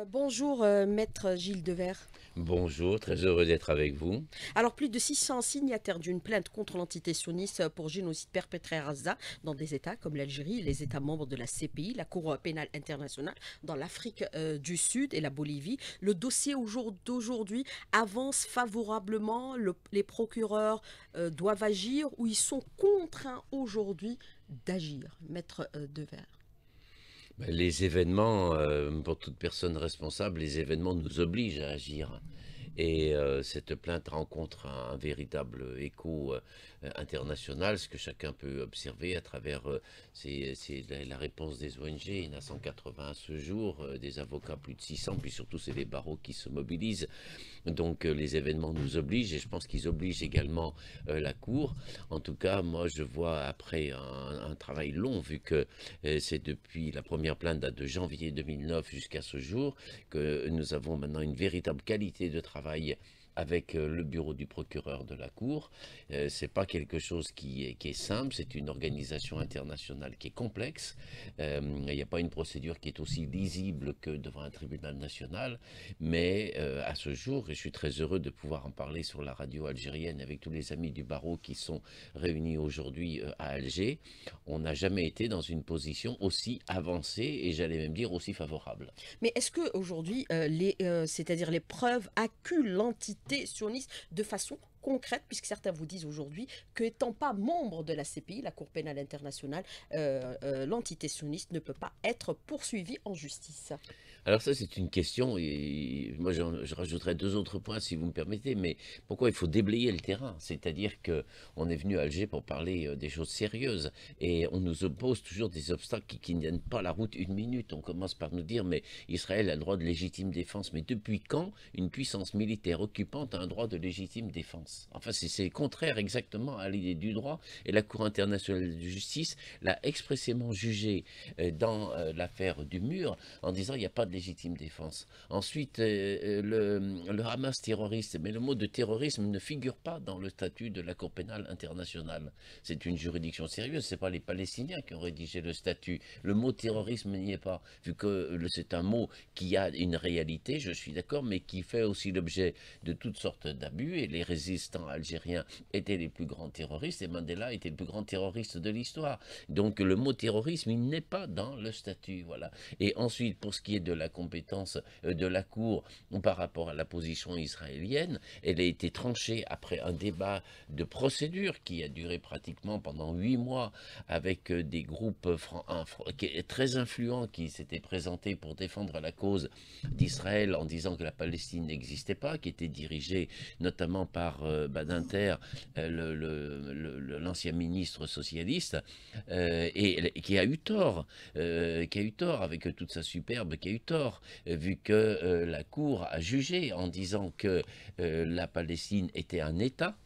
Euh, bonjour, euh, maître Gilles Devers. Bonjour, très heureux d'être avec vous. Alors, plus de 600 signataires d'une plainte contre l'entité sioniste pour génocide perpétré à Gaza dans des États comme l'Algérie, les États membres de la CPI, la Cour pénale internationale, dans l'Afrique euh, du Sud et la Bolivie. Le dossier au jour d'aujourd'hui avance favorablement. les procureurs doivent agir ou ils sont contraints aujourd'hui d'agir, maître Devers. Les événements, euh, pour toute personne responsable, les événements nous obligent à agir. Et euh, cette plainte rencontre un véritable écho euh, euh, international, ce que chacun peut observer à travers euh, c'est la, réponse des ONG. Il y en a 180 à ce jour, euh, des avocats plus de 600, puis surtout c'est les barreaux qui se mobilisent. Donc les événements nous obligent et je pense qu'ils obligent également la Cour. En tout cas, moi je vois après un, travail long, vu que c'est depuis la première plainte date de janvier 2009 jusqu'à ce jour, que nous avons maintenant une véritable qualité de travail avec euh, le bureau du procureur de la Cour. Ce euh, c'est pas quelque chose qui est, qui est simple, c'est une organisation internationale qui est complexe. Euh, il n'y a pas une procédure qui est aussi lisible que devant un tribunal national, mais à ce jour, et je suis très heureux de pouvoir en parler sur la radio algérienne avec tous les amis du barreau qui sont réunis aujourd'hui à Alger, on n'a jamais été dans une position aussi avancée et j'allais même dire aussi favorable. Mais est-ce que aujourd'hui, c'est-à-dire les preuves l'entité de façon concrète, puisque certains vous disent aujourd'hui qu'étant pas membre de la CPI, la Cour pénale internationale, euh, euh, l'entité sioniste ne peut pas être poursuivie en justice. Alors ça, c'est une question, et moi je rajouterai deux autres points si vous me permettez, mais pourquoi il faut déblayer le terrain C'est-à-dire que on est venu à Alger pour parler euh, des choses sérieuses, et on nous oppose toujours des obstacles qui, ne viennent pas la route une minute. On commence par nous dire, mais Israël a le droit de légitime défense, mais depuis quand une puissance militaire occupante a un droit de légitime défense Enfin, c'est contraire exactement à l'idée du droit, et la Cour internationale de justice l'a expressément jugé euh, dans euh, l'affaire du mur en disant il n'y a pas légitime défense. Ensuite, euh, euh, le, Hamas terroriste, mais le mot de terrorisme ne figure pas dans le statut de la Cour pénale internationale. C'est une juridiction sérieuse, ce n'est pas les Palestiniens qui ont rédigé le statut. Le mot terrorisme n'y est pas, vu que c'est un mot qui a une réalité, je suis d'accord, mais qui fait aussi l'objet de toutes sortes d'abus, et les résistants algériens étaient les plus grands terroristes, et Mandela était le plus grand terroriste de l'histoire. Donc le mot terrorisme, il n'est pas dans le statut, voilà. Et ensuite, pour ce qui est de la compétence euh, de la Cour par rapport à la position israélienne. Elle a été tranchée après un débat de procédure qui a duré pratiquement pendant huit mois avec euh, des groupes très influents qui s'étaient présentés pour défendre la cause d'Israël en disant que la Palestine n'existait pas, qui était dirigée notamment par euh, Badinter, l'ancien ministre socialiste, et qui a eu tort, qui a eu tort avec toute sa superbe, qui a eu euh, vu que euh, la Cour a jugé en disant que euh, la Palestine était un État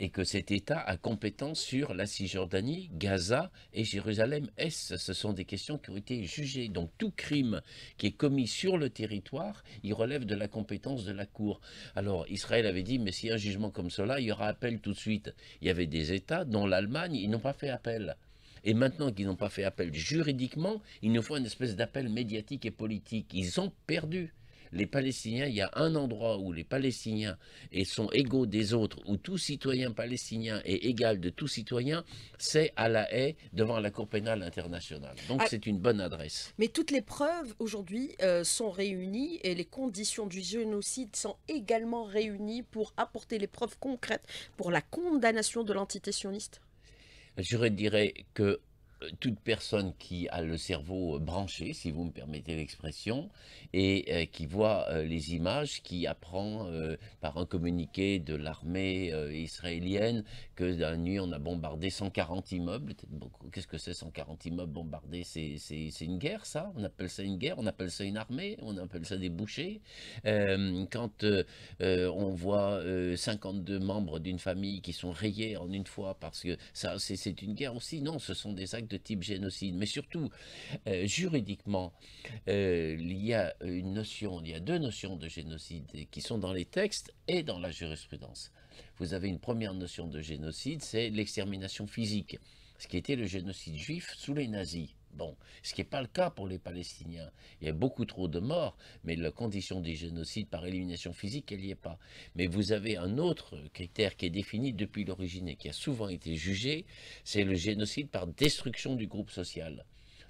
et que cet État a compétence sur la Cisjordanie, Gaza et Jérusalem-Est. Ce sont des questions qui ont été jugées. Donc tout crime qui est commis sur le territoire, il relève de la compétence de la Cour. Alors Israël avait dit, mais si un jugement comme cela, il y aura appel tout de suite. Il y avait des États, dont l'Allemagne, ils n'ont pas fait appel. Et maintenant qu'ils n'ont pas fait appel juridiquement, il nous faut une espèce d'appel médiatique et politique. Ils ont perdu. Les Palestiniens, il y a un endroit où les Palestiniens sont égaux des autres, où tout citoyen palestinien est égal de tout citoyen, c'est à la haie devant la Cour pénale internationale. Donc ah. c'est une bonne adresse. Mais toutes les preuves aujourd'hui euh, sont réunies et les conditions du génocide sont également réunies pour apporter les preuves concrètes pour la condamnation de l'entité sioniste je dirais que toute personne qui a le cerveau euh, branché, si vous me permettez l'expression, et euh, qui voit euh, les images, qui apprend par un communiqué de l'armée israélienne que la nuit on a bombardé 140 immeubles. Qu'est-ce que c'est 140 immeubles bombardés C'est une guerre ça On appelle ça une guerre On appelle ça une armée On appelle ça des bouchers Quand on voit 52 membres d'une famille qui sont rayés en une fois parce que ça c'est une guerre aussi, non, ce sont des actes de type génocide, mais surtout euh, juridiquement, euh, il y a une notion, il y a deux notions de génocide qui sont dans les textes et dans la jurisprudence. Vous avez une première notion de génocide, c'est l'extermination physique, ce qui était le génocide juif sous les nazis Bon, ce qui n'est pas le cas pour les Palestiniens. Il y a beaucoup trop de morts, mais la condition du génocide par élimination physique, elle n'y est pas. Mais vous avez un autre critère qui est défini depuis l'origine et qui a souvent été jugé, c'est le génocide par destruction du groupe social.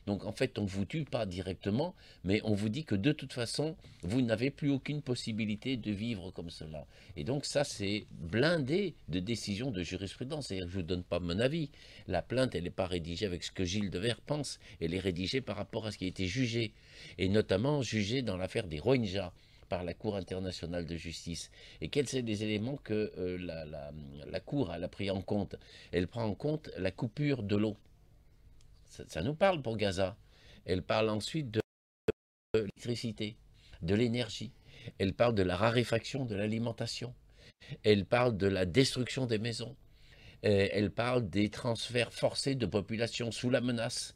Donc en fait, on ne vous tue pas directement, mais on vous dit que de toute façon, vous n'avez plus aucune possibilité de vivre comme cela. Et donc ça, c'est blindé de décisions de jurisprudence. cest je ne donne pas mon avis. La plainte, elle n'est pas rédigée avec ce que Gilles de Devers pense, elle est rédigée par rapport à ce qui a été jugé, et notamment jugé dans l'affaire des Rohingyas par la Cour internationale de justice. Et quels sont les éléments que euh, la, Cour a pris en compte Elle prend en compte la coupure de l'eau ça, nous parle pour Gaza. Elle parle ensuite de l'électricité, de l'énergie. Elle parle de la raréfaction de l'alimentation. Elle parle de la destruction des maisons. Euh, elle parle des transferts forcés de populations sous la menace.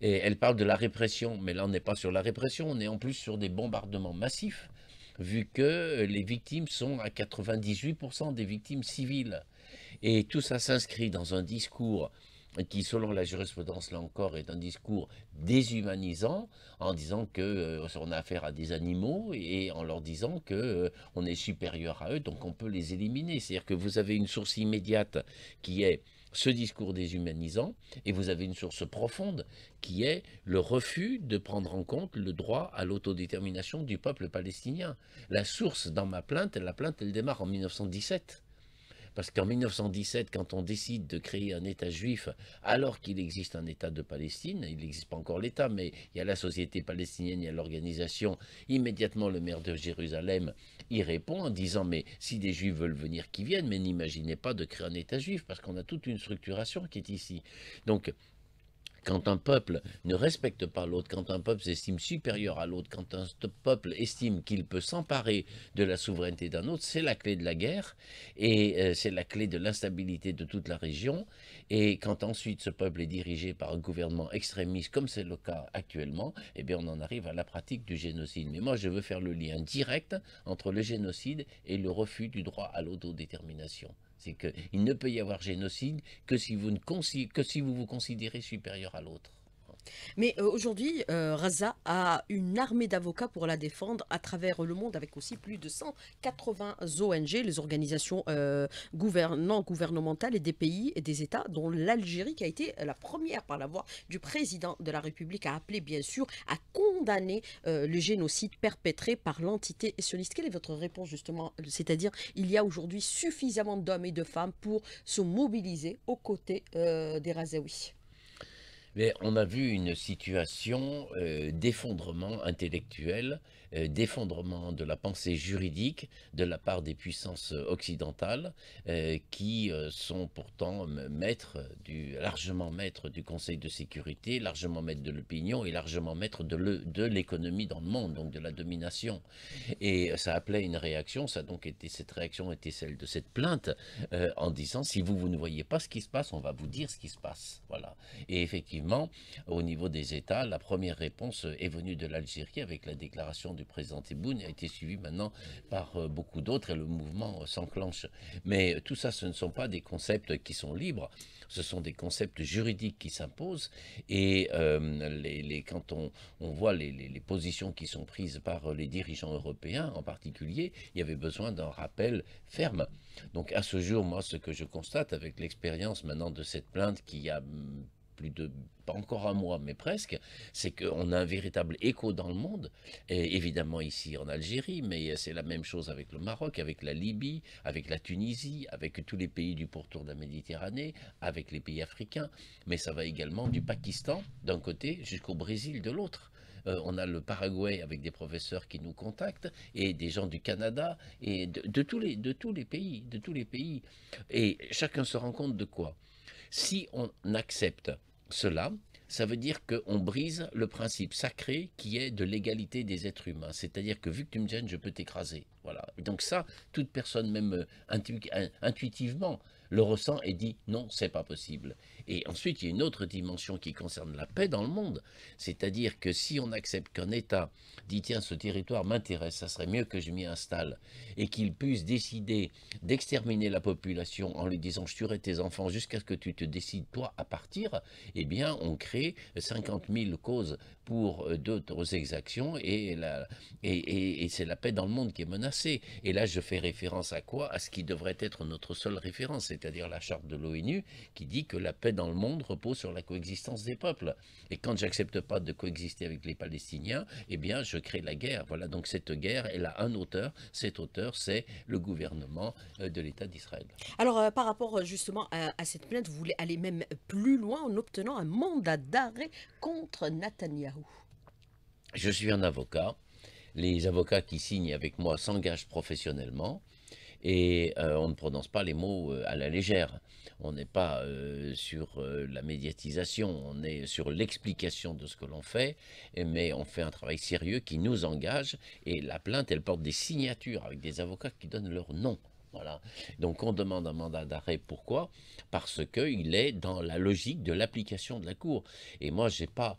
Et elle parle de la répression, mais là on n'est pas sur la répression, on est en plus sur des bombardements massifs, vu que les victimes sont à 98% des victimes civiles. Et tout ça s'inscrit dans un discours qui, selon la jurisprudence, là encore, est un discours déshumanisant, en disant que euh, on a affaire à des animaux et en leur disant que euh, on est supérieur à eux, donc on peut les éliminer. C'est-à-dire que vous avez une source immédiate qui est ce discours déshumanisant, et vous avez une source profonde qui est le refus de prendre en compte le droit à l'autodétermination du peuple palestinien. La source dans ma plainte, la plainte, elle démarre en 1917. Parce qu'en 1917, quand on décide de créer un État juif, alors qu'il existe un État de Palestine, il n'existe pas encore l'État, mais il y a la société palestinienne, il y a l'organisation, immédiatement le maire de Jérusalem y répond en disant mais si des juifs veulent venir, qu'ils viennent, mais n'imaginez pas de créer un État juif, parce qu'on a toute une structuration qui est ici. Donc quand un peuple ne respecte pas l'autre, quand un peuple s'estime supérieur à l'autre, quand un peuple estime qu'il peut s'emparer de la souveraineté d'un autre, c'est la clé de la guerre et euh, c'est la clé de l'instabilité de toute la région. Et quand ensuite ce peuple est dirigé par un gouvernement extrémiste, comme c'est le cas actuellement, eh bien on en arrive à la pratique du génocide. Mais moi je veux faire le lien direct entre le génocide et le refus du droit à l'autodétermination. C'est qu'il ne peut y avoir génocide que si vous ne que si vous vous considérez supérieur à l'autre. Mais euh, aujourd'hui, euh, Raza a une armée d'avocats pour la défendre à travers le monde, avec aussi plus de 180 ONG, les organisations euh, non gouvernementales et des pays et des États, dont l'Algérie qui a été la première par la voix du président de la République à appeler, bien sûr, à condamner le génocide perpétré par l'entité sioniste. Quelle est votre réponse justement C'est-à-dire, il y a aujourd'hui suffisamment d'hommes et de femmes pour se mobiliser aux côtés des Razaouis mais on a vu une situation euh, d'effondrement intellectuel euh, d'effondrement de la pensée juridique de la part des puissances euh, occidentales euh, qui sont pourtant maîtres du, largement maîtres du Conseil de sécurité, largement maîtres de l'opinion et largement maîtres de l'économie dans le monde, donc de la domination. Et ça appelait une réaction, ça donc été, cette réaction était celle de cette plainte en disant si vous, vous ne voyez pas ce qui se passe, on va vous dire ce qui se passe. Voilà. Et effectivement, au niveau des États, la première réponse est venue de l'Algérie avec la déclaration du Présenté, président a été suivi maintenant par euh, beaucoup d'autres et le mouvement euh, s'enclenche. Mais euh, tout ça, ce ne sont pas des concepts qui sont libres, ce sont des concepts juridiques qui s'imposent. Et les, quand on, voit les, les, positions qui sont prises par les dirigeants européens en particulier, il y avait besoin d'un rappel ferme. Donc à ce jour, moi, ce que je constate avec l'expérience maintenant de cette plainte qui a mm, plus de, pas encore un mois, mais presque, c'est qu'on a un véritable écho dans le monde, et évidemment ici en Algérie, mais c'est la même chose avec le Maroc, avec la Libye, avec la Tunisie, avec tous les pays du pourtour de la Méditerranée, avec les pays africains, mais ça va également du Pakistan d'un côté jusqu'au Brésil de l'autre. Euh, on a le Paraguay avec des professeurs qui nous contactent et des gens du Canada et tous, les, de tous les pays, de tous les pays. Et chacun se rend compte de quoi si on accepte cela, ça veut dire qu'on brise le principe sacré qui est de l'égalité des êtres humains. C'est-à-dire que vu que tu me gênes, je peux t'écraser. Voilà. Donc ça, toute personne, même euh, euh, intuitivement, le ressent et dit non, c'est pas possible. Et ensuite, il y a une autre dimension qui concerne la paix dans le monde, c'est-à-dire que si on accepte qu'un État dit tiens, ce territoire m'intéresse, ça serait mieux que je m'y installe, et qu'il puisse décider d'exterminer la population en lui disant je tuerai tes enfants jusqu'à ce que tu te décides toi à partir, eh bien, on crée 50 000 causes pour euh, d'autres exactions et, et, et, c'est la paix dans le monde qui est menacée. Et là, je fais référence à quoi À ce qui devrait être notre seule référence, c'est-à-dire la charte de l'ONU qui dit que la paix dans le monde repose sur la coexistence des peuples. Et quand j'accepte pas de coexister avec les Palestiniens, eh bien, je crée la guerre. Voilà, donc cette guerre, elle a un auteur. Cet auteur, c'est le gouvernement euh, de l'État d'Israël. Alors, euh, par rapport justement à, cette plainte, vous voulez aller même plus loin en obtenant un mandat d'arrêt contre Netanyahu je suis un avocat. Les avocats qui signent avec moi s'engagent professionnellement et euh, on ne prononce pas les mots euh, à la légère. On n'est pas euh, sur la médiatisation, on est sur l'explication de ce que l'on fait, mais on fait un travail sérieux qui nous engage et la plainte, elle porte des signatures avec des avocats qui donnent leur nom. Donc on demande un mandat d'arrêt. Pourquoi Parce qu'il est dans la logique de l'application de la Cour. Et moi, je n'ai pas,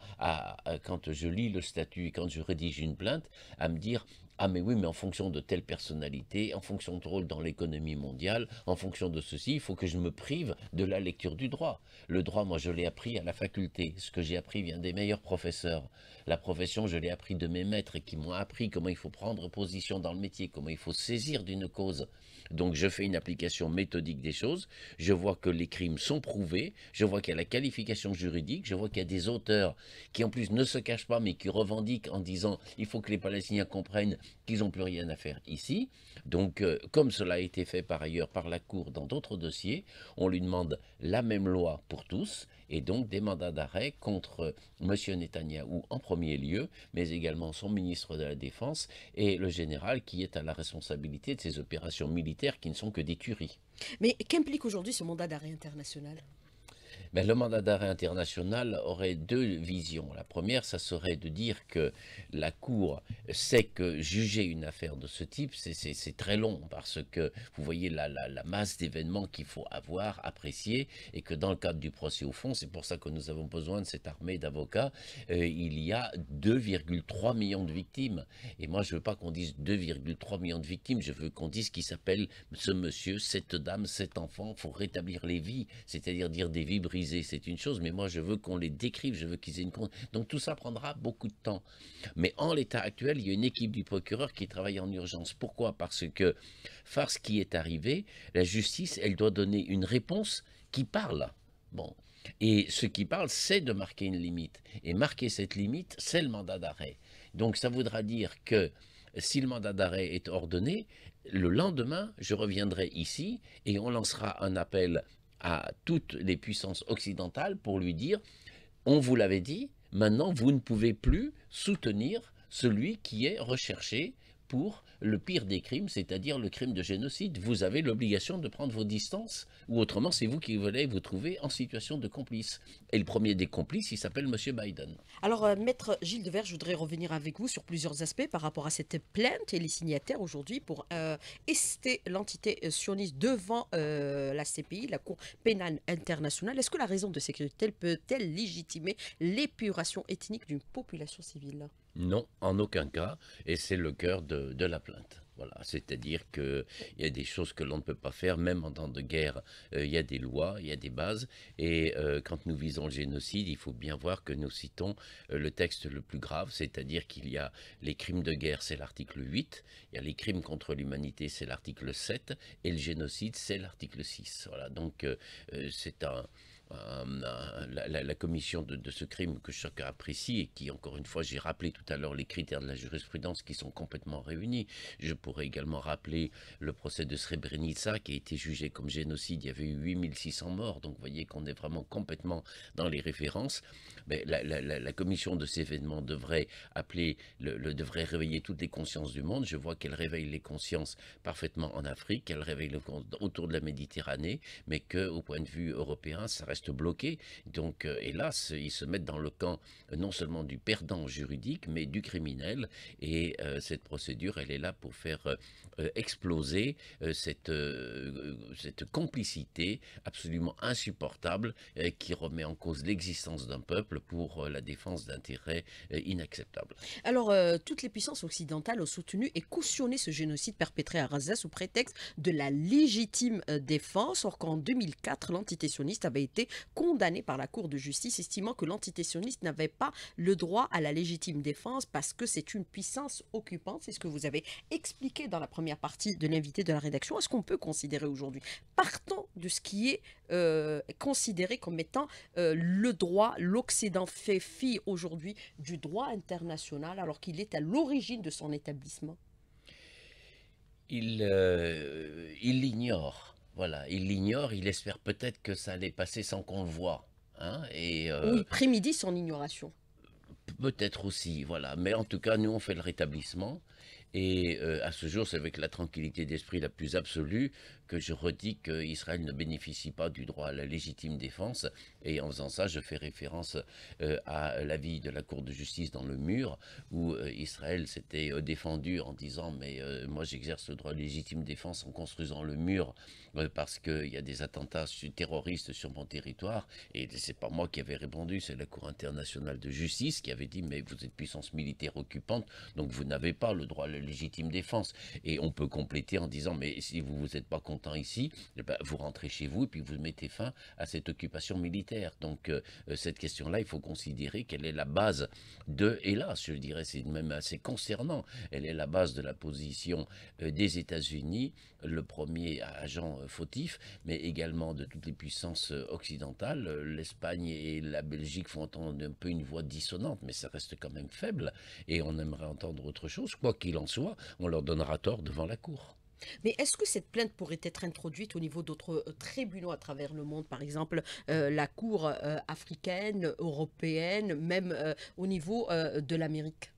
quand je lis le statut et quand je rédige une plainte, à me dire ah mais oui, mais en fonction de telle personnalité, en fonction de rôle dans l'économie mondiale, en fonction de ceci, il faut que je me prive de la lecture du droit. Le droit, moi, je l'ai appris à la faculté. Ce que j'ai appris vient des meilleurs professeurs. La profession, je l'ai appris de mes maîtres qui m'ont appris comment il faut prendre position dans le métier, comment il faut saisir d'une cause. Donc je fais une application méthodique des choses. Je vois que les crimes sont prouvés. Je vois qu'il y a la qualification juridique. Je vois qu'il y a des auteurs qui en plus ne se cachent pas mais qui revendiquent en disant il faut que les Palestiniens comprennent qu'ils n'ont plus rien à faire ici. Donc, euh, comme cela a été fait par ailleurs par la Cour dans d'autres dossiers, on lui demande la même loi pour tous, et donc des mandats d'arrêt contre euh, M. Netanyahou en premier lieu, mais également son ministre de la Défense et le général qui est à la responsabilité de ces opérations militaires qui ne sont que des tueries. Mais qu'implique aujourd'hui ce mandat d'arrêt international le mandat d'arrêt international aurait deux visions. La première, ça serait de dire que la Cour sait que juger une affaire de ce type, c'est très long parce que vous voyez la, masse d'événements qu'il faut avoir, apprécier, et que dans le cadre du procès au fond, c'est pour ça que nous avons besoin de cette armée d'avocats, euh, il y a 2,3 millions de victimes. Et moi, je ne veux pas qu'on dise 2,3 millions de victimes, je veux qu'on dise qui s'appelle ce monsieur, cette dame, cet enfant. Il faut rétablir les vies, c'est-à-dire dire des vies brisées c'est une chose, mais moi je veux qu'on les décrive, je veux qu'ils aient une... compte Donc tout ça prendra beaucoup de temps. Mais en l'état actuel, il y a une équipe du procureur qui travaille en urgence. Pourquoi Parce que, face ce qui est arrivé, la justice, elle doit donner une réponse qui parle. Bon. Et ce qui parle, c'est de marquer une limite. Et marquer cette limite, c'est le mandat d'arrêt. Donc ça voudra dire que si le mandat d'arrêt est ordonné, le lendemain, je reviendrai ici et on lancera un appel à toutes les puissances occidentales pour lui dire, on vous l'avait dit, maintenant vous ne pouvez plus soutenir celui qui est recherché pour le pire des crimes, c'est-à-dire le crime de génocide. Vous avez l'obligation de prendre vos distances, ou autrement, c'est vous qui voulez vous trouver en situation de complice. Et le premier des complices, il s'appelle M. Biden. Alors, euh, Maître Gilles Devers, je voudrais revenir avec vous sur plusieurs aspects par rapport à cette plainte et les signataires aujourd'hui pour euh, ester l'entité euh, sioniste devant la CPI, la Cour pénale internationale. Est-ce que la raison de sécurité peut-elle légitimer l'épuration ethnique d'une population civile non, en aucun cas, et c'est le cœur de, la plainte. Voilà, c'est-à-dire qu'il y a des choses que l'on ne peut pas faire, même en temps de guerre. Euh, il y a des lois, il y a des bases. Et euh, quand nous visons le génocide, il faut bien voir que nous citons euh, le texte le plus grave, c'est-à-dire qu'il y a les crimes de guerre, c'est l'article 8, il y a les crimes contre l'humanité, c'est l'article 7, et le génocide, c'est l'article 6. Voilà, donc c'est un euh, la, commission de, ce crime que chacun apprécie et qui, encore une fois, j'ai rappelé tout à l'heure les critères de la jurisprudence qui sont complètement réunis. Je pourrais également rappeler le procès de Srebrenica qui a été jugé comme génocide. Il y avait eu 8600 morts, donc vous voyez qu'on est vraiment complètement dans les références. Mais la, commission de ces événements devrait appeler, le, devrait réveiller toutes les consciences du monde. Je vois qu'elle réveille les consciences parfaitement en Afrique, qu'elle réveille autour de la Méditerranée, mais qu'au point de vue européen, ça reste bloqué, bloqués. Donc, euh, hélas, ils se mettent dans le camp euh, non seulement du perdant juridique, mais du criminel. Et euh, cette procédure, elle est là pour faire exploser cette, cette complicité absolument insupportable qui remet en cause l'existence d'un peuple pour la défense d'intérêts inacceptables. Alors, toutes les puissances occidentales ont soutenu et cautionné ce génocide perpétré à Raza sous prétexte de la légitime défense, or qu'en 2004, l'entité sioniste avait été condamné par la Cour de justice, estimant que l'entité sioniste n'avait pas le droit à la légitime défense parce que c'est une puissance occupante. C'est ce que vous avez expliqué dans la première partie de l'invité de la rédaction. Est-ce qu'on peut considérer aujourd'hui, partant de ce qui est euh, considéré comme étant euh, le droit, l'Occident fait fi aujourd'hui du droit international alors qu'il est à l'origine de son établissement il, euh, il l'ignore. Voilà, il l'ignore, il espère peut-être que ça allait passer sans qu'on le voie. Hein, et, euh, Ou son ignoration. Peut-être aussi, voilà. Mais en tout cas, nous, on fait le rétablissement. Et euh, à ce jour, c'est avec la tranquillité d'esprit la plus absolue que je redis qu'Israël ne bénéficie pas du droit à la légitime défense. Et en faisant ça, je fais référence euh, à l'avis de la Cour de justice dans le mur, où euh, Israël s'était euh, défendu en disant Mais moi, j'exerce le droit à la légitime défense en construisant le mur parce qu'il y a des attentats terroristes sur mon territoire. Et c'est pas moi qui avais répondu, c'est la Cour internationale de justice qui avait dit Mais vous êtes puissance militaire occupante, donc vous n'avez pas le droit à la légitime défense. Et on peut compléter en disant Mais si vous vous êtes pas temps ici, eh ben, vous rentrez chez vous et puis vous mettez fin à cette occupation militaire. Donc euh, euh, cette question-là, il faut considérer qu'elle est la base de, et là, je dirais, c'est même assez concernant, elle est la base de la position euh, des États-Unis, le premier agent fautif, mais également de toutes les puissances occidentales. L'Espagne et la Belgique font entendre un peu une voix dissonante, mais ça reste quand même faible, et on aimerait entendre autre chose, quoi qu'il en soit, on leur donnera tort devant la Cour. Mais est-ce que cette plainte pourrait être introduite au niveau d'autres euh, tribunaux à travers le monde, par exemple euh, la Cour euh, africaine, européenne, même au niveau de l'Amérique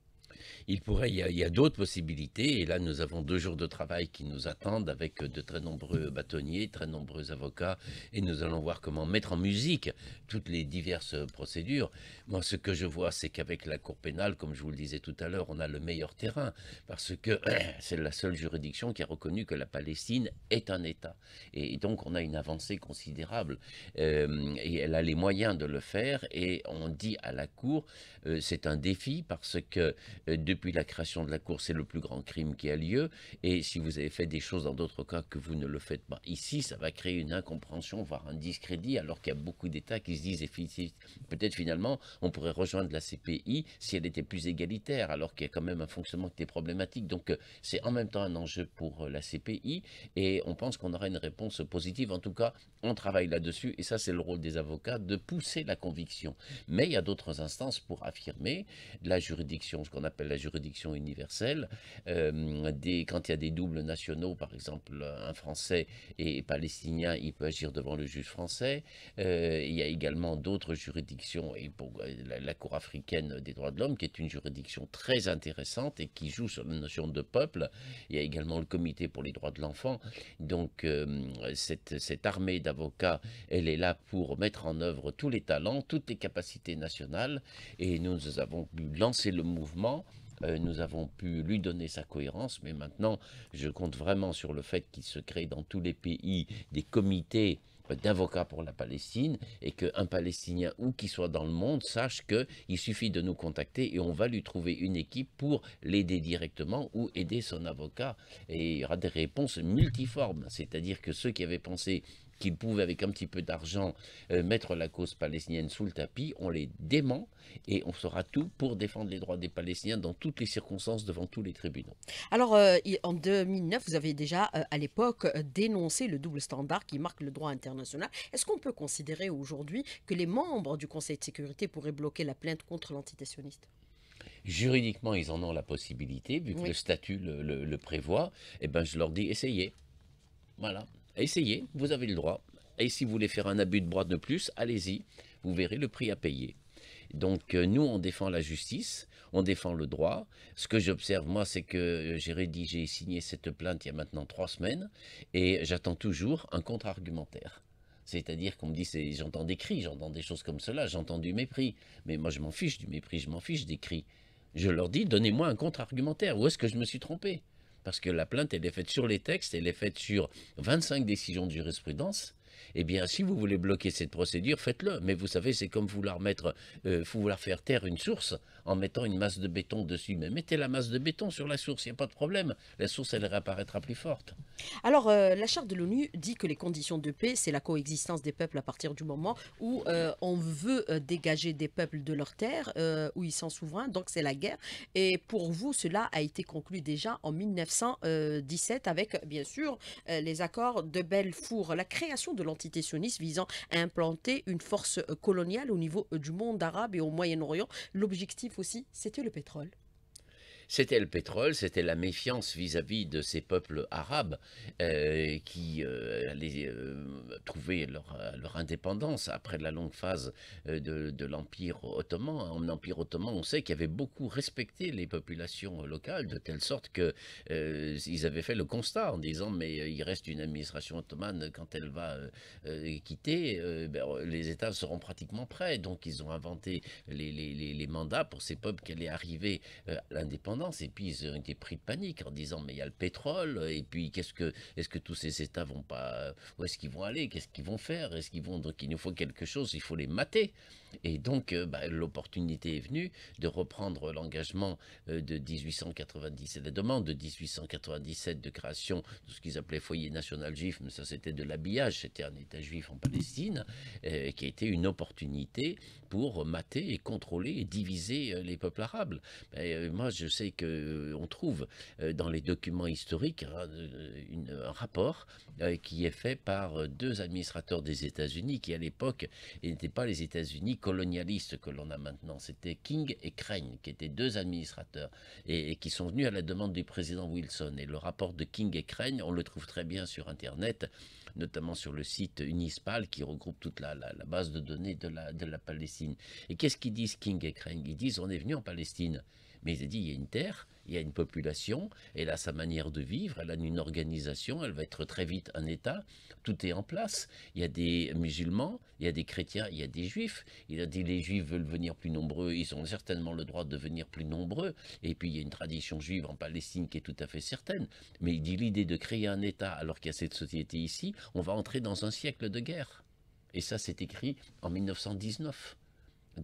il pourrait, il y a, d'autres possibilités. Et là, nous avons deux jours de travail qui nous attendent avec de très nombreux bâtonniers, très nombreux avocats. Et nous allons voir comment mettre en musique toutes les diverses procédures. Moi, ce que je vois, c'est qu'avec la Cour pénale, comme je vous le disais tout à l'heure, on a le meilleur terrain parce que c'est la seule juridiction qui a reconnu que la Palestine est un État. Et donc, on a une avancée considérable. Euh, et elle a les moyens de le faire. Et on dit à la Cour, euh, c'est un défi parce que euh, depuis la création de la Cour, c'est le plus grand crime qui a lieu. Et si vous avez fait des choses dans d'autres cas que vous ne le faites pas ici, ça va créer une incompréhension, voire un discrédit, alors qu'il y a beaucoup d'États qui se disent peut-être finalement on pourrait rejoindre la CPI si elle était plus égalitaire, alors qu'il y a quand même un fonctionnement qui est problématique. Donc euh, c'est en même temps un enjeu pour euh, la CPI et on pense qu'on aura une réponse positive. En tout cas, on travaille là-dessus et ça c'est le rôle des avocats de pousser la conviction. Mais il y a d'autres instances pour affirmer la juridiction, ce qu'on appelle appelle la juridiction universelle. Euh, des, quand il y a des doubles nationaux, par exemple un Français et palestinien, il peut agir devant le juge français. Euh, il y a également d'autres juridictions, et euh, la, Cour africaine des droits de l'homme, qui est une juridiction très intéressante et qui joue sur la notion de peuple. Il y a également le Comité pour les droits de l'enfant. Donc cette, cette armée d'avocats, elle est là pour mettre en œuvre tous les talents, toutes les capacités nationales, et nous, nous avons lancer le mouvement euh, nous avons pu lui donner sa cohérence, mais maintenant, je compte vraiment sur le fait qu'il se crée dans tous les pays des comités euh, d'avocats pour la Palestine et qu'un Palestinien, où qu'il soit dans le monde, sache qu'il suffit de nous contacter et on va lui trouver une équipe pour l'aider directement ou aider son avocat. Et il y aura des réponses multiformes, c'est-à-dire que ceux qui avaient pensé qu'ils pouvaient, avec un petit peu d'argent, euh, mettre la cause palestinienne sous le tapis, on les dément et on fera tout pour défendre les droits des Palestiniens dans toutes les circonstances devant tous les tribunaux. Alors, euh, en 2009, vous avez déjà, euh, à l'époque, dénoncé le double standard qui marque le droit international. Est-ce qu'on peut considérer aujourd'hui que les membres du Conseil de sécurité pourraient bloquer la plainte contre l'antitationniste Juridiquement, ils en ont la possibilité, vu que le statut le, le prévoit. Eh bien, je leur dis, essayez. Voilà. Essayez, vous avez le droit. Et si vous voulez faire un abus de droit de plus, allez-y, vous verrez le prix à payer. Donc euh, nous, on défend la justice, on défend le droit. Ce que j'observe, moi, c'est que euh, j'ai rédigé et signé cette plainte il y a maintenant trois semaines, et j'attends toujours un contre-argumentaire. C'est-à-dire qu'on me dit, j'entends des cris, j'entends des choses comme cela, j'entends du mépris. Mais moi, je m'en fiche du mépris, je m'en fiche des cris. Je leur dis, donnez-moi un contre-argumentaire, où est-ce que je me suis trompé parce que la plainte, elle est faite sur les textes, elle est faite sur 25 décisions de jurisprudence, eh bien, si vous voulez bloquer cette procédure, faites-le. Mais vous savez, c'est comme vouloir mettre, euh, vouloir faire taire une source en mettant une masse de béton dessus. Mais mettez la masse de béton sur la source, il n'y a pas de problème. La source, elle réapparaîtra plus forte. Alors, euh, la charte de l'ONU dit que les conditions de paix, c'est la coexistence des peuples à partir du moment où euh, on veut dégager des peuples de leur terre où ils sont souverains, donc c'est la guerre. Et pour vous, cela a été conclu déjà en 1917 avec, bien sûr, les accords de Belfour. La création de l'entité sioniste visant à implanter une force coloniale au niveau du monde arabe et au Moyen-Orient. L'objectif aussi, c'était le pétrole. C'était le pétrole, c'était la méfiance vis-à-vis de ces peuples arabes euh, qui euh, allaient euh, trouver leur, indépendance après la longue phase de, l'Empire ottoman. En Empire ottoman, on sait qu'il avait beaucoup respecté les populations locales, de telle sorte qu'ils avaient fait le constat en disant mais il reste une administration ottomane quand elle va quitter, ben, les États seront pratiquement prêts. Donc ils ont inventé les, les mandats pour ces peuples qui allaient arriver à l'indépendance et puis ils ont été pris de panique en disant mais il y a le pétrole, et puis qu'est-ce que est-ce que tous ces États vont pas où est-ce qu'ils vont aller, qu'est-ce qu'ils vont faire, est-ce qu'ils vont donc il nous faut quelque chose, il faut les mater. Et donc euh, bah, l'opportunité est venue de reprendre l'engagement euh, de 1897, la demande de 1897 de création de ce qu'ils appelaient foyer national juif, mais ça c'était de l'habillage, c'était un État juif en Palestine, euh, qui a été une opportunité pour mater et contrôler et diviser euh, les peuples arabes. Euh, moi, je sais qu'on euh, trouve dans les documents historiques un rapport qui est fait par deux administrateurs des États-Unis qui, à l'époque, n'étaient pas les États-Unis colonialistes que l'on a maintenant. C'était King et Crane, qui étaient deux administrateurs et, qui sont venus à la demande du président Wilson. Et le rapport de King et Crane, on le trouve très bien sur Internet notamment sur le site Unispal qui regroupe toute la, base de données de la, de la Palestine. Et qu'est-ce qu'ils disent King et Kreng Ils disent on est venu en Palestine, mais ils ont dit il y a une terre, il y a une population, elle a sa manière de vivre, elle a une organisation, elle va être très vite un État, tout est en place. Il y a des musulmans, il y a des chrétiens, il y a des juifs. Il a dit les juifs veulent venir plus nombreux, ils ont certainement le droit de venir plus nombreux. Et puis il y a une tradition juive en Palestine qui est tout à fait certaine. Mais il dit l'idée de créer un État alors qu'il y a cette société ici, on va entrer dans un siècle de guerre. Et ça, c'est écrit en 1919.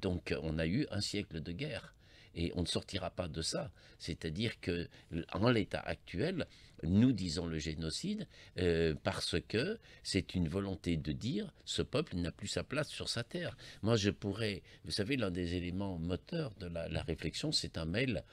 Donc on a eu un siècle de guerre. Et on ne sortira pas de ça. C'est-à-dire que, en l'état actuel, nous disons le génocide euh, parce que c'est une volonté de dire ce peuple n'a plus sa place sur sa terre. Moi, je pourrais, vous savez, l'un des éléments moteurs de la, réflexion, c'est un mail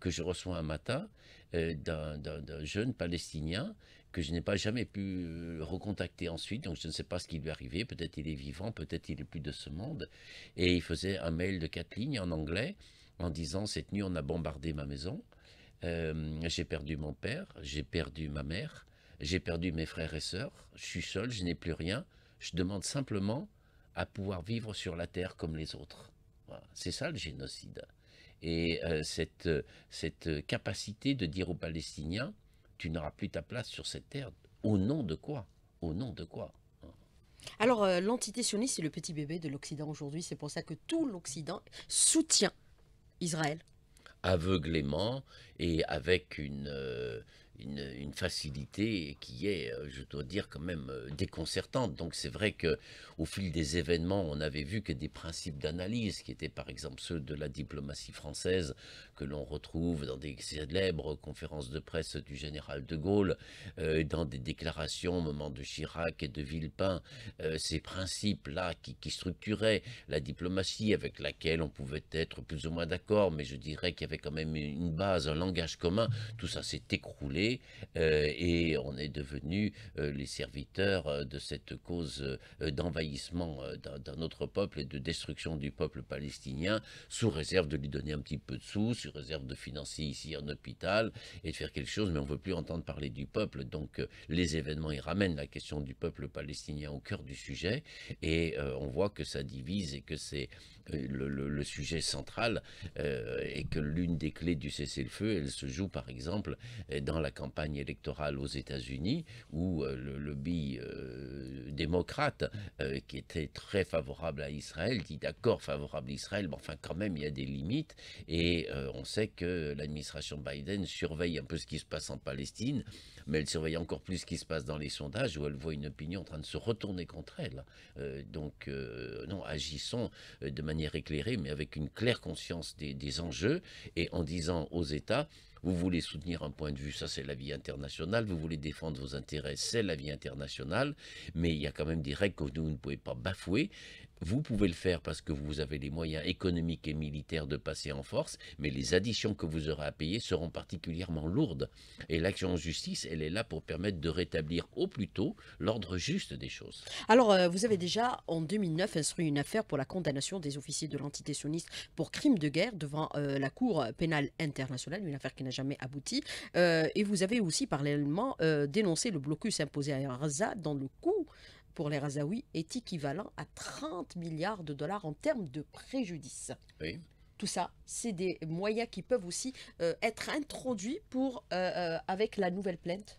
que je reçois un matin euh, d'un jeune Palestinien que je n'ai pas jamais pu euh, recontacter ensuite, donc je ne sais pas ce qui lui est arrivé, peut-être il est vivant, peut-être il est plus de ce monde, et il faisait un mail de quatre lignes en anglais, en disant cette nuit on a bombardé ma maison, euh, j'ai perdu mon père, j'ai perdu ma mère, j'ai perdu mes frères et sœurs, je suis seul, je n'ai plus rien, je demande simplement à pouvoir vivre sur la terre comme les autres. C'est ça le génocide. Et euh, cette, euh, cette capacité de dire aux Palestiniens, tu n'auras plus ta place sur cette terre, au nom de quoi Au nom de quoi alors, l'entité sioniste, est le petit bébé de l'Occident aujourd'hui. C'est pour ça que tout l'Occident soutient Israël. Aveuglément et avec une, euh, une, facilité qui est, euh, je dois dire, quand même euh, déconcertante. Donc c'est vrai que au fil des événements, on avait vu que des principes d'analyse, qui étaient par exemple ceux de la diplomatie française, que l'on retrouve dans des célèbres conférences de presse du général de Gaulle, euh, dans des déclarations au moment de Chirac et de Villepin, ces principes-là qui, qui structuraient la diplomatie avec laquelle on pouvait être plus ou moins d'accord, mais je dirais qu'il y avait quand même une base, un langage commun, tout ça s'est écroulé euh, et on est devenu euh, les serviteurs euh, de cette cause d'envahissement d'un autre peuple et de destruction du peuple palestinien, sous réserve de lui donner un petit peu de sous, sous réserve de financer ici un hôpital et de faire quelque chose, mais on ne veut plus entendre parler du peuple. Donc les événements, ils ramènent la question du peuple palestinien au cœur du sujet et on voit que ça divise et que c'est euh, le, sujet central euh, et que l'une des clés du cessez-le-feu, elle se joue par exemple euh, dans la campagne électorale aux États-Unis où euh, le lobby démocrate qui était très favorable à Israël dit d'accord favorable à Israël, mais enfin quand même il y a des limites et on sait que l'administration Biden surveille un peu ce qui se passe en Palestine, mais elle surveille encore plus ce qui se passe dans les sondages où elle voit une opinion en train de se retourner contre elle. donc non, agissons de manière manière éclairée, mais avec une claire conscience des, des enjeux, et en disant aux États, vous voulez soutenir un point de vue, ça c'est la vie internationale, vous voulez défendre vos intérêts, c'est la vie internationale, mais il y a quand même des règles que vous ne pouvez pas bafouer, vous pouvez le faire parce que vous avez les moyens économiques et militaires de passer en force, mais les additions que vous aurez à payer seront particulièrement lourdes. Et l'action en justice, elle est là pour permettre de rétablir au plus tôt l'ordre juste des choses. Alors, euh, vous avez déjà, en 2009, instruit une affaire pour la condamnation des officiers de l'entité sioniste pour crime de guerre devant euh, la Cour pénale internationale, une affaire qui n'a jamais abouti. Euh, et vous avez aussi parallèlement dénoncé le blocus imposé à Gaza dans le coup pour les Razaouis est équivalent à 30 milliards de dollars en termes de préjudice. Tout ça, c'est des moyens qui peuvent aussi euh, être introduits pour, euh, euh, avec la nouvelle plainte.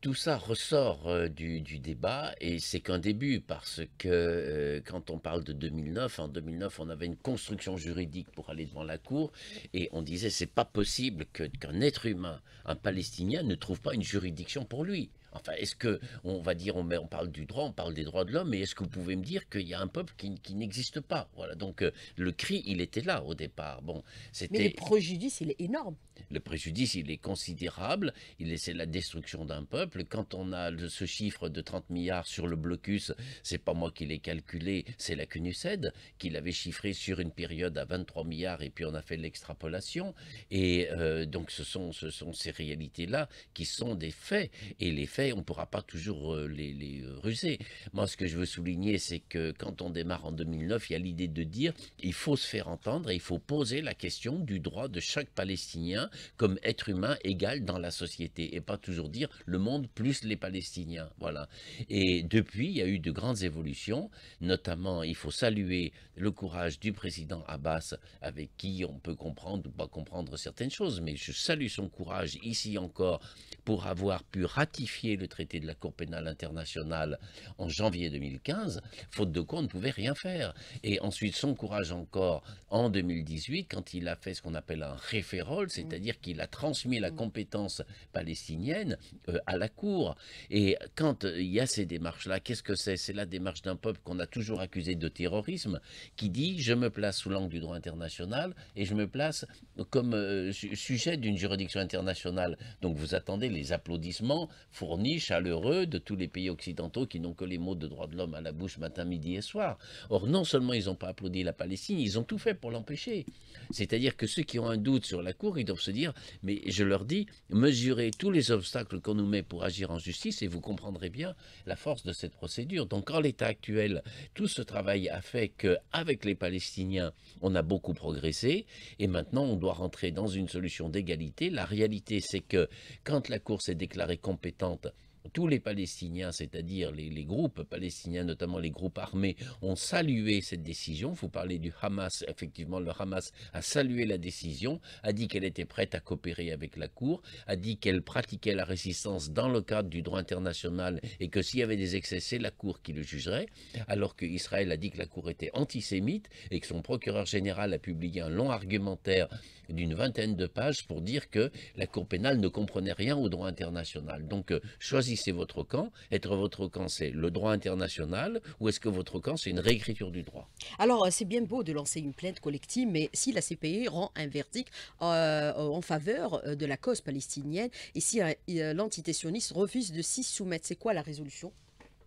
tout ça ressort du, débat et c'est qu'un début parce que quand on parle de 2009, en 2009 on avait une construction juridique pour aller devant la cour et on disait c'est pas possible qu'un être humain, un Palestinien ne trouve pas une juridiction pour lui. Enfin, est-ce que, on va dire, on, parle du droit, on parle des droits de l'homme, mais est-ce que vous pouvez me dire qu'il y a un peuple qui, n'existe pas Voilà, donc euh, le cri, il était là au départ. Bon, c'était... Mais le préjudice, il est énorme. Le préjudice, il est considérable. Il c'est la destruction d'un peuple. Quand on a ce chiffre de 30 milliards sur le blocus, c'est pas moi qui l'ai calculé, c'est la CNUSED qui l'avait chiffré sur une période à 23 milliards et puis on a fait l'extrapolation. Et euh, donc ce sont, ces réalités-là qui sont des faits. Et les faits, on ne pourra pas toujours euh, les, les euh, ruser. Moi, ce que je veux souligner, c'est que quand on démarre en 2009, il y a l'idée de dire il faut se faire entendre et il faut poser la question du droit de chaque Palestinien comme être humain égal dans la société et pas toujours dire le monde plus les Palestiniens. Voilà. Et depuis, il y a eu de grandes évolutions, notamment il faut saluer le courage du président Abbas avec qui on peut comprendre ou pas comprendre certaines choses, mais je salue son courage ici encore pour avoir pu ratifier le traité de la Cour pénale internationale en janvier 2015, faute de quoi on ne pouvait rien faire. Et ensuite son courage encore en 2018 quand il a fait ce qu'on appelle un référol, c'est-à-dire c'est-à-dire qu'il a transmis la mm. compétence palestinienne euh, à la Cour. Et quand euh, il y a ces démarches-là, qu'est-ce que c'est C'est la démarche d'un peuple qu'on a toujours accusé de terrorisme, qui dit je me place sous l'angle du droit international et je me place comme euh, sujet d'une juridiction internationale. Donc vous attendez les applaudissements fournis, chaleureux, de tous les pays occidentaux qui n'ont que les mots de droit de l'homme à la bouche matin, midi et soir. Or, non seulement ils n'ont pas applaudi la Palestine, ils ont tout fait pour l'empêcher. C'est-à-dire que ceux qui ont un doute sur la Cour, ils doivent se dire, mais je leur dis, mesurez tous les obstacles qu'on nous met pour agir en justice et vous comprendrez bien la force de cette procédure. Donc en l'état actuel, tout ce travail a fait qu'avec les Palestiniens, on a beaucoup progressé et maintenant on doit rentrer dans une solution d'égalité. La réalité, c'est que quand la Cour s'est déclarée compétente tous les Palestiniens, c'est-à-dire les, groupes palestiniens, notamment les groupes armés, ont salué cette décision. Vous parlez du Hamas, effectivement, le Hamas a salué la décision, a dit qu'elle était prête à coopérer avec la Cour, a dit qu'elle pratiquait la résistance dans le cadre du droit international et que s'il y avait des excès, la Cour qui le jugerait, alors qu'Israël a dit que la Cour était antisémite et que son procureur général a publié un long argumentaire d'une vingtaine de pages pour dire que la Cour pénale ne comprenait rien au droit international. Donc, euh, choisir c'est votre camp. Être votre camp, c'est le droit international ou est-ce que votre camp, c'est une réécriture du droit Alors, euh, c'est bien beau de lancer une plainte collective, mais si la CPI e rend un verdict euh, en faveur euh, de la cause palestinienne et si l'entité sioniste refuse de s'y soumettre, c'est quoi la résolution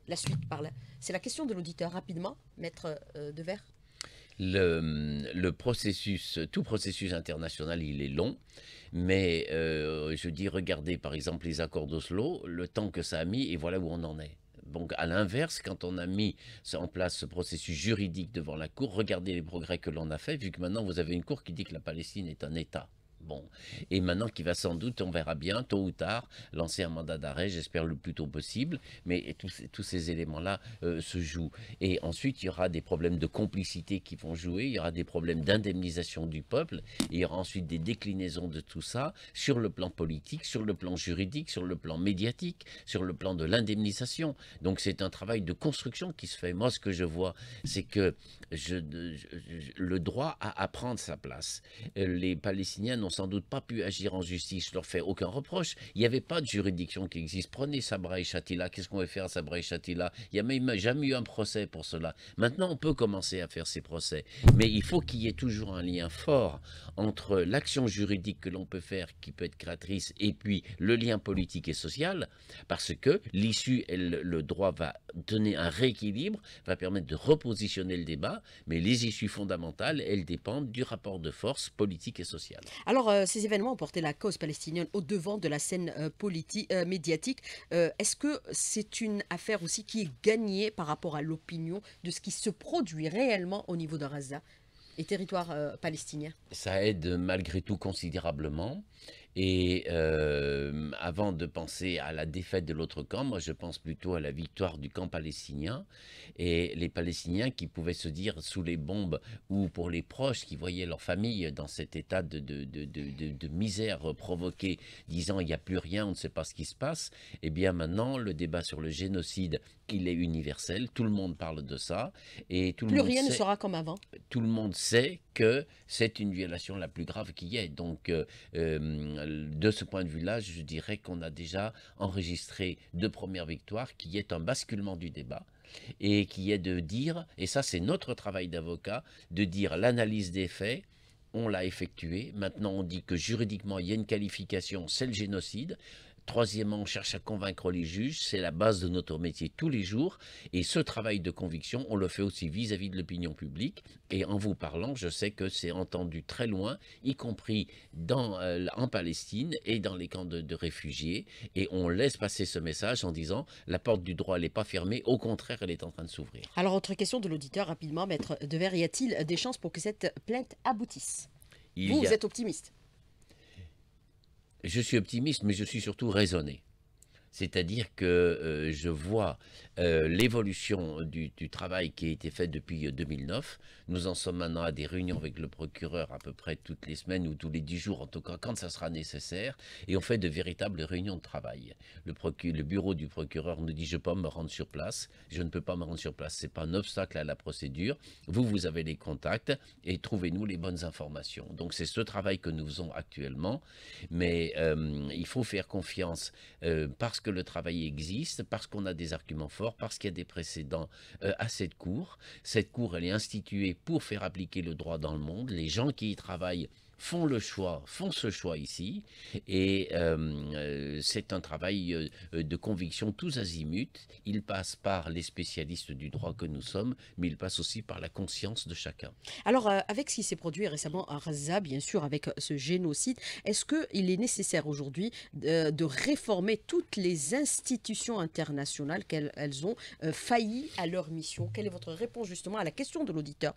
La suite par là. C'est la question de l'auditeur. Rapidement, maître de verre le, processus, tout processus international, il est long. Mais euh, je dis, regardez par exemple les accords d'Oslo, le temps que ça a mis, et voilà où on en est. Donc à l'inverse, quand on a mis en place ce processus juridique devant la Cour, regardez les progrès que l'on a fait, vu que maintenant vous avez une Cour qui dit que la Palestine est un État. Bon. Et maintenant qu'il va sans doute, on verra bien, tôt ou tard, lancer un mandat d'arrêt, j'espère le plus tôt possible, mais tous, ces éléments-là euh, se jouent. Et ensuite, il y aura des problèmes de complicité qui vont jouer, il y aura des problèmes d'indemnisation du peuple, il y aura ensuite des déclinaisons de tout ça sur le plan politique, sur le plan juridique, sur le plan médiatique, sur le plan de l'indemnisation. Donc c'est un travail de construction qui se fait. Moi, ce que je vois, c'est que je, le droit à prendre sa place. Euh, les Palestiniens n'ont sans doute pas pu agir en justice, je leur fais aucun reproche. Il n'y avait pas de juridiction qui existe. Prenez Sabra et Shatila, qu'est-ce qu'on va faire à Sabra et Shatila Il n'y a même jamais eu un procès pour cela. Maintenant, on peut commencer à faire ces procès, mais il faut qu'il y ait toujours un lien fort entre l'action juridique que l'on peut faire, qui peut être créatrice, et puis le lien politique et social, parce que l'issue, le droit va donner un rééquilibre, va permettre de repositionner le débat, mais les issues fondamentales, elles dépendent du rapport de force politique et sociale. Alors, euh, ces événements ont porté la cause palestinienne au devant de la scène euh, politique, euh, médiatique. Est-ce que c'est une affaire aussi qui est gagnée par rapport à l'opinion de ce qui se produit réellement au niveau de et territoire palestinien Ça aide malgré tout considérablement. Et avant de penser à la défaite de l'autre camp, moi je pense plutôt à la victoire du camp palestinien et les Palestiniens qui pouvaient se dire sous les bombes ou pour les proches qui voyaient leur famille dans cet état de, de, de, de misère provoquée, disant il n'y a plus rien, on ne sait pas ce qui se passe, et eh bien maintenant le débat sur le génocide, il est universel, tout le monde parle de ça. Et tout plus le monde rien ne sera comme avant. Tout le monde sait que c'est une violation la plus grave qui y ait. Donc de ce point de vue-là, je dirais qu'on a déjà enregistré deux premières victoires, qui est un basculement du débat et qui est de dire, et ça c'est notre travail d'avocat, de dire l'analyse des faits, on l'a effectué maintenant on dit que juridiquement il y a une qualification, c'est le génocide, Troisièmement, on cherche à convaincre les juges. C'est la base de notre métier tous les jours. Et ce travail de conviction, on le fait aussi vis-à-vis de l'opinion publique. Et en vous parlant, je sais que c'est entendu très loin, y compris euh, en Palestine et dans les camps de, réfugiés. Et on laisse passer ce message en disant la porte du droit, n'est pas fermée. Au contraire, elle est en train de s'ouvrir. Alors, autre question de l'auditeur, rapidement, Maître Dever, y a-t-il des chances pour que cette plainte aboutisse vous êtes optimiste je suis optimiste, mais je suis surtout raisonné. C'est-à-dire que euh, je vois euh, l'évolution du, du, travail qui a été fait depuis 2009. Euh, nous en sommes maintenant à des réunions avec le procureur à peu près toutes les semaines ou tous les dix jours, en tout cas quand ça sera nécessaire, et on fait de véritables réunions de travail. Le, le bureau du procureur nous dit je ne peux pas me rendre sur place, je ne peux pas me rendre sur place, c'est pas un obstacle à la procédure. Vous, vous avez les contacts et trouvez-nous les bonnes informations. Donc c'est ce travail que nous faisons actuellement, mais euh, il faut faire confiance euh, parce que le travail existe, parce qu'on a des arguments forts, parce qu'il y a des précédents euh, à cette cour. Cette cour, elle est instituée pour faire appliquer le droit dans le monde. Les gens qui y travaillent font le choix, font ce choix ici, et euh, euh, c'est un travail euh, de conviction tous azimuts. Il passe par les spécialistes du droit que nous sommes, mais il passe aussi par la conscience de chacun. Alors, avec ce qui s'est produit récemment à Raza, bien sûr, avec ce génocide, est-ce qu'il est nécessaire aujourd'hui de, réformer toutes les institutions internationales qu'elles ont failli à leur mission Quelle est votre réponse justement à la question de l'auditeur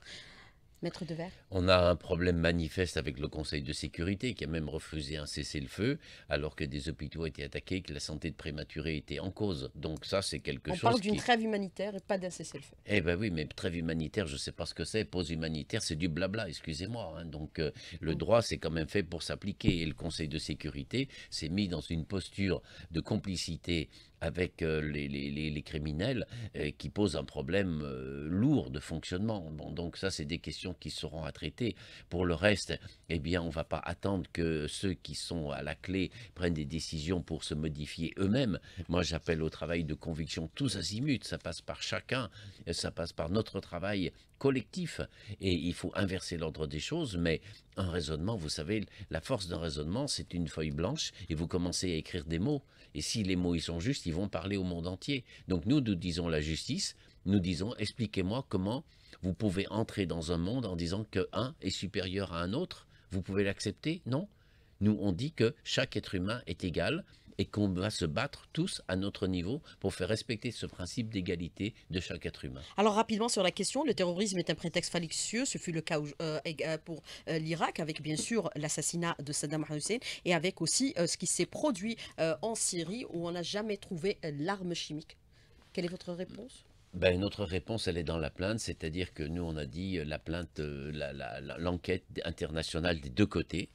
verre On a un problème manifeste avec le Conseil de sécurité qui a même refusé un cessez-le-feu alors que des hôpitaux étaient attaqués et que la santé de prématurés était en cause. Donc ça, c'est quelque chose. On parle d'une trêve humanitaire et pas d'un cessez-le-feu. Eh ben oui, mais trêve humanitaire, je ne sais pas ce que c'est. Pause humanitaire, c'est du blabla, excusez-moi. Hein. Donc euh, le mm. droit, c'est quand même fait pour s'appliquer et le Conseil de sécurité s'est mis dans une posture de complicité avec euh, les, les, criminels euh, qui posent un problème euh, lourd de fonctionnement. Bon, donc ça, c'est des questions qui seront à traiter. Pour le reste, eh bien, on ne va pas attendre que ceux qui sont à la clé prennent des décisions pour se modifier eux-mêmes. Moi, j'appelle au travail de conviction tous azimuts. Ça passe par chacun, ça passe par notre travail collectif. Et il faut inverser l'ordre des choses, mais un raisonnement, vous savez, la force d'un raisonnement, c'est une feuille blanche et vous commencez à écrire des mots. Et si les mots ils sont justes, ils vont parler au monde entier. Donc nous, nous disons la justice, nous disons expliquez-moi comment vous pouvez entrer dans un monde en disant qu'un est supérieur à un autre. Vous pouvez l'accepter Non. Nous, on dit que chaque être humain est égal et qu'on va se battre tous à notre niveau pour faire respecter ce principe d'égalité de chaque être humain. Alors rapidement sur la question, le terrorisme est un prétexte fallacieux, ce fut le cas euh, euh, pour euh, l'Irak avec bien sûr l'assassinat de Saddam Hussein et avec aussi ce qui s'est produit en Syrie où on n'a jamais trouvé l'arme chimique. Quelle est votre réponse ben, notre réponse, elle est dans la plainte, c'est-à-dire que nous, on a dit la plainte, l'enquête internationale des deux côtés.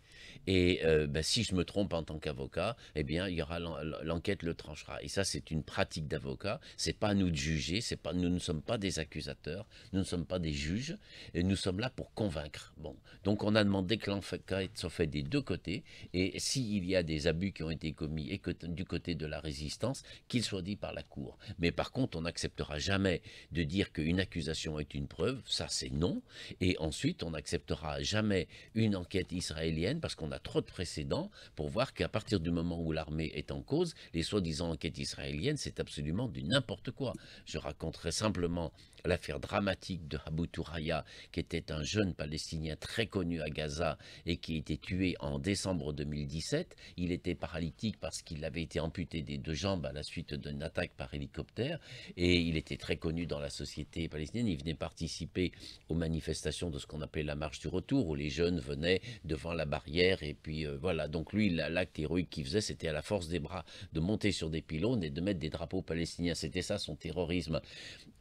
Et euh, bah, si je me trompe en tant qu'avocat, eh bien, il y aura l'enquête le tranchera. Et ça, c'est une pratique d'avocat. C'est pas à nous de juger. C'est pas nous ne sommes pas des accusateurs. Nous ne sommes pas des juges. Et nous sommes là pour convaincre. Bon, donc on a demandé que l'enquête soit faite des deux côtés. Et s'il y a des abus qui ont été commis et que, du côté de la résistance, qu'il soit dit par la cour. Mais par contre, on n'acceptera jamais de dire qu'une accusation est une preuve. Ça, c'est non. Et ensuite, on n'acceptera jamais une enquête israélienne parce qu'on a trop de précédents pour voir qu'à partir du moment où l'armée est en cause, les soi-disant enquêtes israéliennes, c'est absolument du n'importe quoi. Je raconterai simplement l'affaire dramatique de Haboutouraïa Touraya, qui était un jeune palestinien très connu à Gaza et qui a été tué en décembre 2017. Il était paralytique parce qu'il avait été amputé des deux jambes à la suite d'une attaque par hélicoptère et il était très connu dans la société palestinienne. Il venait participer aux manifestations de ce qu'on appelait la marche du retour, où les jeunes venaient devant la barrière et puis euh, voilà. Donc lui, l'acte héroïque qu'il faisait, c'était à la force des bras de monter sur des pylônes et de mettre des drapeaux palestiniens. C'était ça son terrorisme.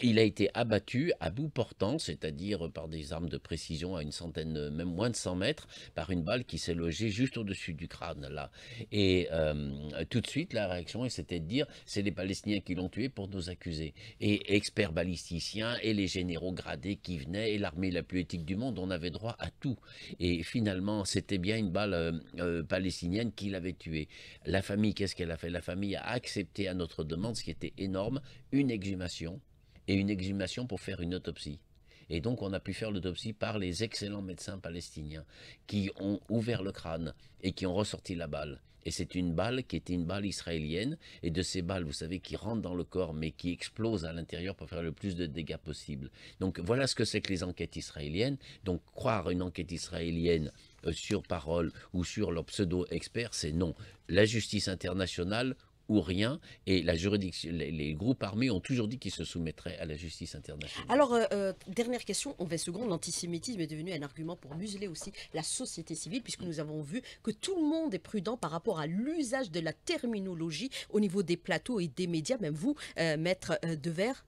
Il a été abattu à bout portant, c'est-à-dire par des armes de précision à une centaine, euh, même moins de 100 mètres, par une balle qui s'est logée juste au-dessus du crâne, là. Et euh, tout de suite, la réaction, c'était de dire, c'est les Palestiniens qui l'ont tué pour nous accuser. Et experts balisticiens et les généraux gradés qui venaient, et l'armée la plus éthique du monde, on avait droit à tout. Et finalement, c'était bien une balle euh, palestinienne qui l'avait tué. La famille, qu'est-ce qu'elle a fait La famille a accepté à notre demande, ce qui était énorme, une exhumation et une exhumation pour faire une autopsie. Et donc, on a pu faire l'autopsie par les excellents médecins palestiniens qui ont ouvert le crâne et qui ont ressorti la balle. Et c'est une balle qui est une balle israélienne. Et de ces balles, vous savez, qui rentrent dans le corps, mais qui explosent à l'intérieur pour faire le plus de dégâts possible. Donc, voilà ce que c'est que les enquêtes israéliennes. Donc, croire une enquête israélienne euh, sur parole ou sur leur pseudo-expert, c'est non. La justice internationale ou rien. Et la juridiction, les, groupes armés ont toujours dit qu'ils se soumettraient à la justice internationale. Alors, euh, euh, dernière question, on va seconde, L'antisémitisme est devenu un argument pour museler aussi la société civile, puisque nous avons vu que tout le monde est prudent par rapport à l'usage de la terminologie au niveau des plateaux et des médias. Même vous, euh, maître de verre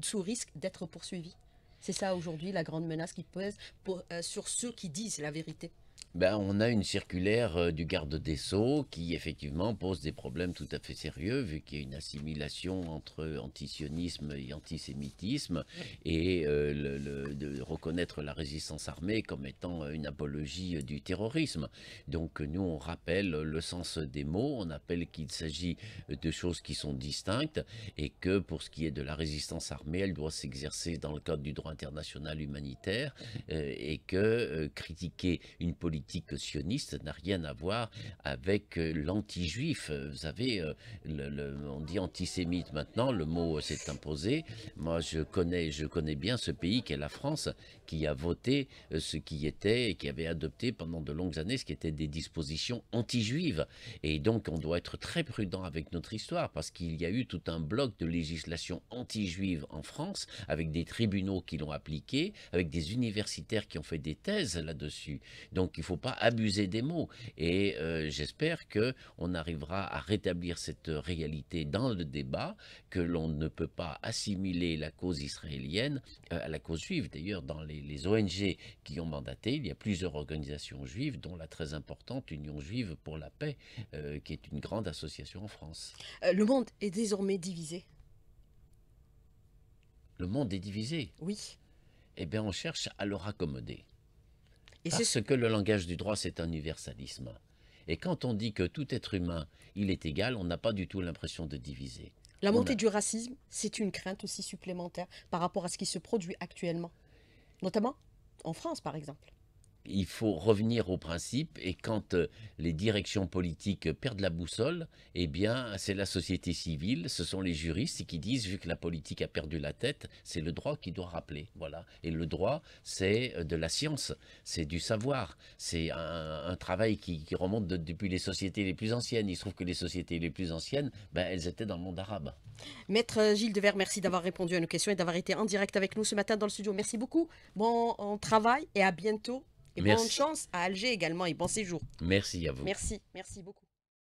sous risque d'être poursuivi. C'est ça aujourd'hui la grande menace qui pèse sur ceux qui disent la vérité ben, on a une circulaire euh, du garde des Sceaux qui effectivement pose des problèmes tout à fait sérieux vu qu'il y a une assimilation entre antisionisme et antisémitisme et euh, de reconnaître la résistance armée comme étant euh, une apologie du terrorisme. Donc nous on rappelle le sens des mots, on appelle qu'il s'agit de choses qui sont distinctes et que pour ce qui est de la résistance armée, elle doit s'exercer dans le cadre du droit international humanitaire et que critiquer une politique politique sioniste n'a rien à voir avec euh, l'anti-juif. Euh, vous savez, euh, le, on dit antisémite maintenant, le mot s'est imposé. Moi, je connais, je connais bien ce pays qu'est la France, qui a voté ce qui était et qui avait adopté pendant de longues années ce qui était des dispositions anti-juives. Et donc, on doit être très prudent avec notre histoire, parce qu'il y a eu tout un bloc de législation anti-juive en France, avec des tribunaux qui l'ont appliqué, avec des universitaires qui ont fait des thèses là-dessus. Donc, il faut faut pas abuser des mots. Et euh, j'espère que on arrivera à rétablir cette euh, réalité dans le débat, que l'on ne peut pas assimiler la cause israélienne euh, à la cause juive. D'ailleurs, dans les, ONG qui ont mandaté, il y a plusieurs organisations juives, dont la très importante Union juive pour la paix, qui est une grande association en France. le monde est désormais divisé. Le monde est divisé. Oui. Eh bien, on cherche à le raccommoder. Et c'est ce que le langage du droit, c'est un universalisme. Et quand on dit que tout être humain, il est égal, on n'a pas du tout l'impression de diviser. La montée du racisme, c'est une crainte aussi supplémentaire par rapport à ce qui se produit actuellement, notamment en France, par exemple il faut revenir au principe et quand euh, les directions politiques perdent la boussole, eh bien c'est la société civile, ce sont les juristes qui disent vu que la politique a perdu la tête, c'est le droit qui doit rappeler, voilà. Et le droit, c'est euh, de la science, c'est du savoir, c'est un, travail qui, remonte depuis les sociétés les plus anciennes. Il se trouve que les sociétés les plus anciennes, ben, elles étaient dans le monde arabe. Maître euh, Gilles Devers, merci d'avoir répondu à nos questions et d'avoir été en direct avec nous ce matin dans le studio. Merci beaucoup. Bon on travaille et à bientôt et bonne chance à Alger également et bon séjour. Merci à vous. Merci, merci beaucoup.